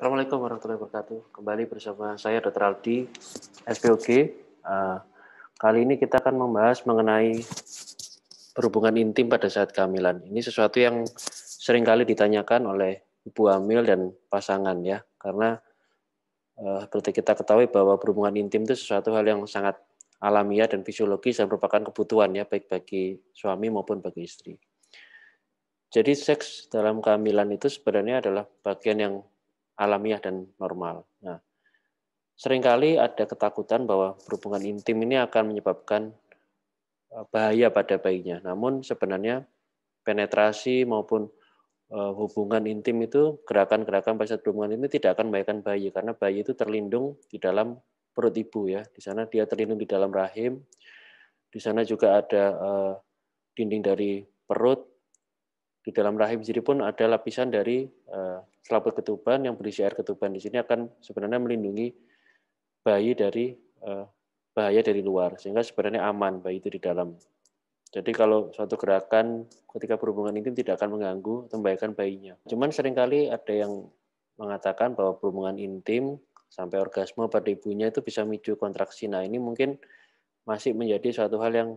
Assalamualaikum warahmatullahi wabarakatuh. Kembali bersama saya Dr. Aldi, SPOG. Eh, kali ini kita akan membahas mengenai berhubungan intim pada saat kehamilan. Ini sesuatu yang seringkali ditanyakan oleh ibu hamil dan pasangan ya, karena uh, seperti kita ketahui bahwa berhubungan intim itu sesuatu hal yang sangat alamiah dan fisiologis dan merupakan kebutuhan ya baik bagi suami maupun bagi istri. Jadi seks dalam kehamilan itu sebenarnya adalah bagian yang alamiah dan normal. Nah, seringkali ada ketakutan bahwa berhubungan intim ini akan menyebabkan eh, bahaya pada bayinya. Namun sebenarnya penetrasi maupun eh, hubungan intim itu gerakan-gerakan pada saat hubungan ini tidak akan membahayakan bayi karena bayi itu terlindung di dalam perut ibu ya. Di sana dia terlindung di dalam rahim. Di sana juga ada eh, dinding dari perut di dalam rahim sendiri pun ada lapisan dari eh, selaput ketuban yang berisi air ketuban. Di sini akan sebenarnya melindungi bayi dari eh, bahaya dari luar, sehingga sebenarnya aman bayi itu di dalam. Jadi kalau suatu gerakan ketika perhubungan intim tidak akan mengganggu atau bayinya. Cuman seringkali ada yang mengatakan bahwa perhubungan intim sampai orgasme pada ibunya itu bisa micu kontraksi. Nah ini mungkin masih menjadi suatu hal yang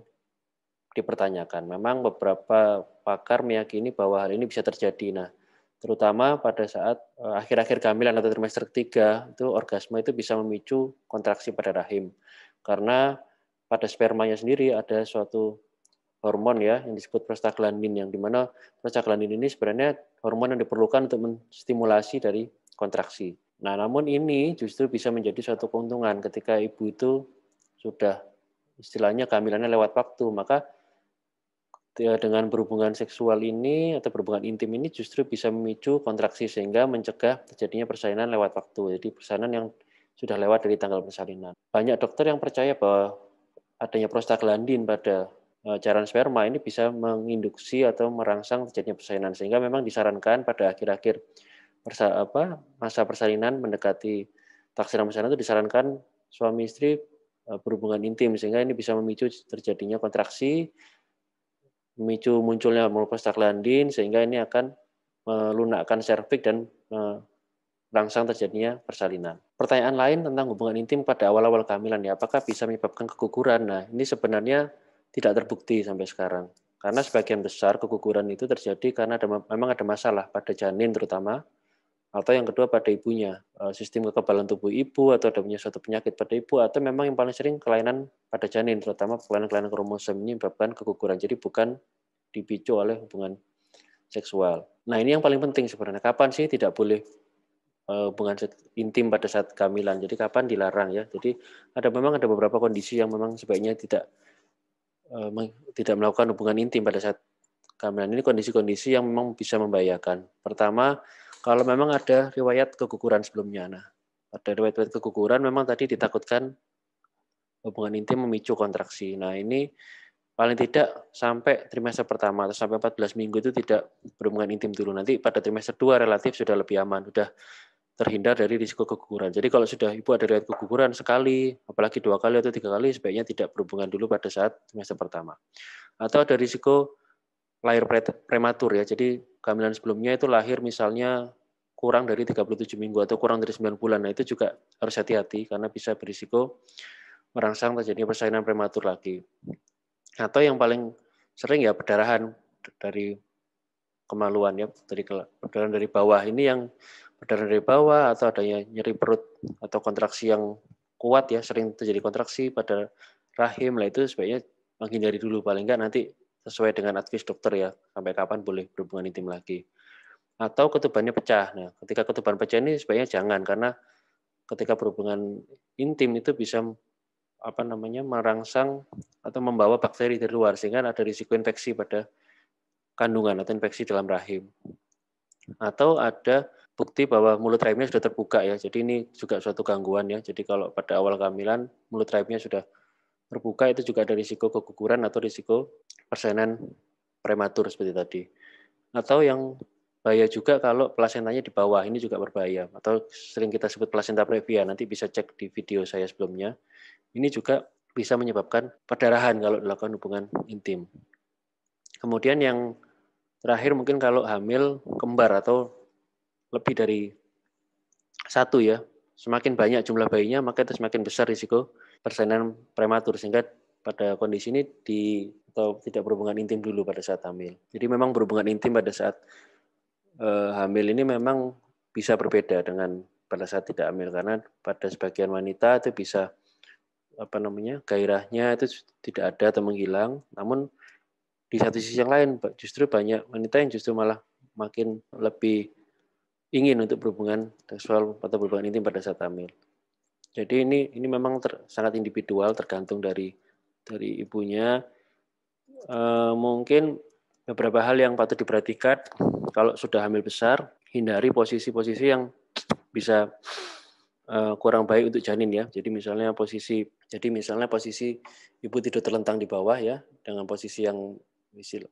dipertanyakan. Memang beberapa pakar meyakini bahwa hal ini bisa terjadi. Nah, terutama pada saat eh, akhir-akhir kehamilan atau trimester ketiga itu orgasme itu bisa memicu kontraksi pada rahim karena pada spermanya sendiri ada suatu hormon ya yang disebut prostaglandin yang dimana prostaglandin ini sebenarnya hormon yang diperlukan untuk menstimulasi dari kontraksi. Nah, namun ini justru bisa menjadi suatu keuntungan ketika ibu itu sudah istilahnya kehamilannya lewat waktu, maka Ya, dengan berhubungan seksual ini atau berhubungan intim ini justru bisa memicu kontraksi sehingga mencegah terjadinya persalinan lewat waktu. Jadi persalinan yang sudah lewat dari tanggal persalinan. Banyak dokter yang percaya bahwa adanya prostaglandin pada cairan e, sperma ini bisa menginduksi atau merangsang terjadinya persalinan sehingga memang disarankan pada akhir-akhir persa, masa persalinan mendekati taksiran persalinan itu disarankan suami istri e, berhubungan intim sehingga ini bisa memicu terjadinya kontraksi memicu munculnya prostaglandin sehingga ini akan melunakkan serviks dan eh, merangsang terjadinya persalinan. Pertanyaan lain tentang hubungan intim pada awal-awal kehamilan ya, apakah bisa menyebabkan keguguran? Nah, ini sebenarnya tidak terbukti sampai sekarang. Karena sebagian besar keguguran itu terjadi karena ada, memang ada masalah pada janin terutama atau yang kedua pada ibunya eh, sistem kekebalan tubuh ibu atau ada punya suatu penyakit pada ibu atau memang yang paling sering kelainan pada janin terutama kelainan-kelainan kromosom ini menyebabkan keguguran jadi bukan dipicu oleh hubungan seksual. Nah ini yang paling penting sebenarnya kapan sih tidak boleh eh, hubungan intim pada saat kehamilan jadi kapan dilarang ya jadi ada memang ada beberapa kondisi yang memang sebaiknya tidak eh, tidak melakukan hubungan intim pada saat kehamilan ini kondisi-kondisi yang memang bisa membahayakan. Pertama, kalau memang ada riwayat keguguran sebelumnya. Nah, ada riwayat-riwayat keguguran memang tadi ditakutkan hubungan intim memicu kontraksi. Nah, ini paling tidak sampai trimester pertama atau sampai 14 minggu itu tidak berhubungan intim dulu. Nanti pada trimester 2 relatif sudah lebih aman, sudah terhindar dari risiko keguguran. Jadi kalau sudah ibu ada riwayat keguguran sekali, apalagi dua kali atau tiga kali, sebaiknya tidak berhubungan dulu pada saat trimester pertama. Atau ada risiko lahir prematur ya. Jadi kehamilan sebelumnya itu lahir misalnya kurang dari 37 minggu atau kurang dari 9 bulan. Nah, itu juga harus hati-hati karena bisa berisiko merangsang terjadinya persalinan prematur lagi. Atau yang paling sering ya perdarahan dari kemaluan ya, dari perdarahan dari bawah. Ini yang perdarahan dari bawah atau adanya nyeri perut atau kontraksi yang kuat ya, sering terjadi kontraksi pada rahim lah itu sebaiknya menghindari dulu paling enggak nanti sesuai dengan advis dokter ya sampai kapan boleh berhubungan intim lagi atau ketubannya pecah nah ketika ketuban pecah ini sebaiknya jangan karena ketika berhubungan intim itu bisa apa namanya merangsang atau membawa bakteri dari luar sehingga ada risiko infeksi pada kandungan atau infeksi dalam rahim atau ada bukti bahwa mulut rahimnya sudah terbuka ya jadi ini juga suatu gangguan ya jadi kalau pada awal kehamilan mulut rahimnya sudah terbuka itu juga ada risiko keguguran atau risiko persenan prematur seperti tadi. Atau yang bahaya juga kalau plasentanya di bawah ini juga berbahaya atau sering kita sebut plasenta previa nanti bisa cek di video saya sebelumnya ini juga bisa menyebabkan perdarahan kalau dilakukan hubungan intim kemudian yang terakhir mungkin kalau hamil kembar atau lebih dari satu ya semakin banyak jumlah bayinya maka itu semakin besar risiko persalinan prematur sehingga pada kondisi ini di atau tidak berhubungan intim dulu pada saat hamil. Jadi memang berhubungan intim pada saat e, hamil ini memang bisa berbeda dengan pada saat tidak hamil karena pada sebagian wanita itu bisa apa namanya gairahnya itu tidak ada atau menghilang. Namun di satu sisi yang lain justru banyak wanita yang justru malah makin lebih ingin untuk berhubungan seksual atau berhubungan intim pada saat hamil. Jadi ini ini memang ter, sangat individual tergantung dari dari ibunya. E, mungkin beberapa hal yang patut diperhatikan kalau sudah hamil besar hindari posisi-posisi yang bisa e, kurang baik untuk janin ya. Jadi misalnya posisi jadi misalnya posisi ibu tidur terlentang di bawah ya dengan posisi yang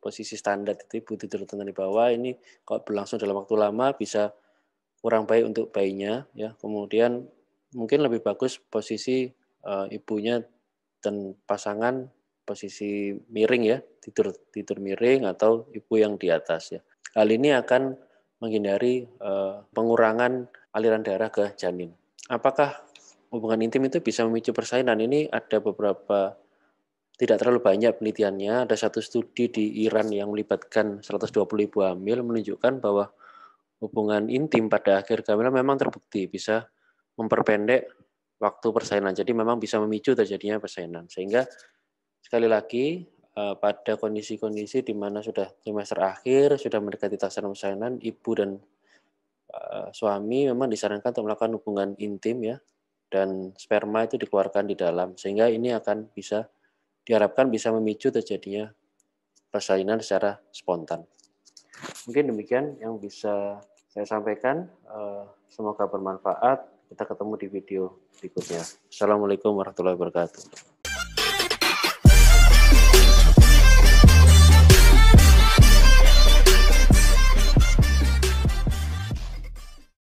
posisi standar itu ibu tidur terlentang di bawah ini kalau berlangsung dalam waktu lama bisa kurang baik untuk bayinya ya kemudian mungkin lebih bagus posisi uh, ibunya dan pasangan posisi miring ya tidur tidur miring atau ibu yang di atas ya hal ini akan menghindari uh, pengurangan aliran darah ke janin apakah hubungan intim itu bisa memicu persalinan? ini ada beberapa tidak terlalu banyak penelitiannya. Ada satu studi di Iran yang melibatkan 120 ibu hamil menunjukkan bahwa hubungan intim pada akhir Gamela memang terbukti bisa memperpendek waktu persaingan, Jadi memang bisa memicu terjadinya persaingan. Sehingga sekali lagi eh, pada kondisi-kondisi di mana sudah trimester akhir, sudah mendekati tasaran persaingan, ibu dan eh, suami memang disarankan untuk melakukan hubungan intim ya dan sperma itu dikeluarkan di dalam sehingga ini akan bisa diharapkan bisa memicu terjadinya persaingan secara spontan. Mungkin demikian yang bisa saya sampaikan. Eh, semoga bermanfaat. Kita ketemu di video berikutnya. Assalamualaikum warahmatullahi wabarakatuh.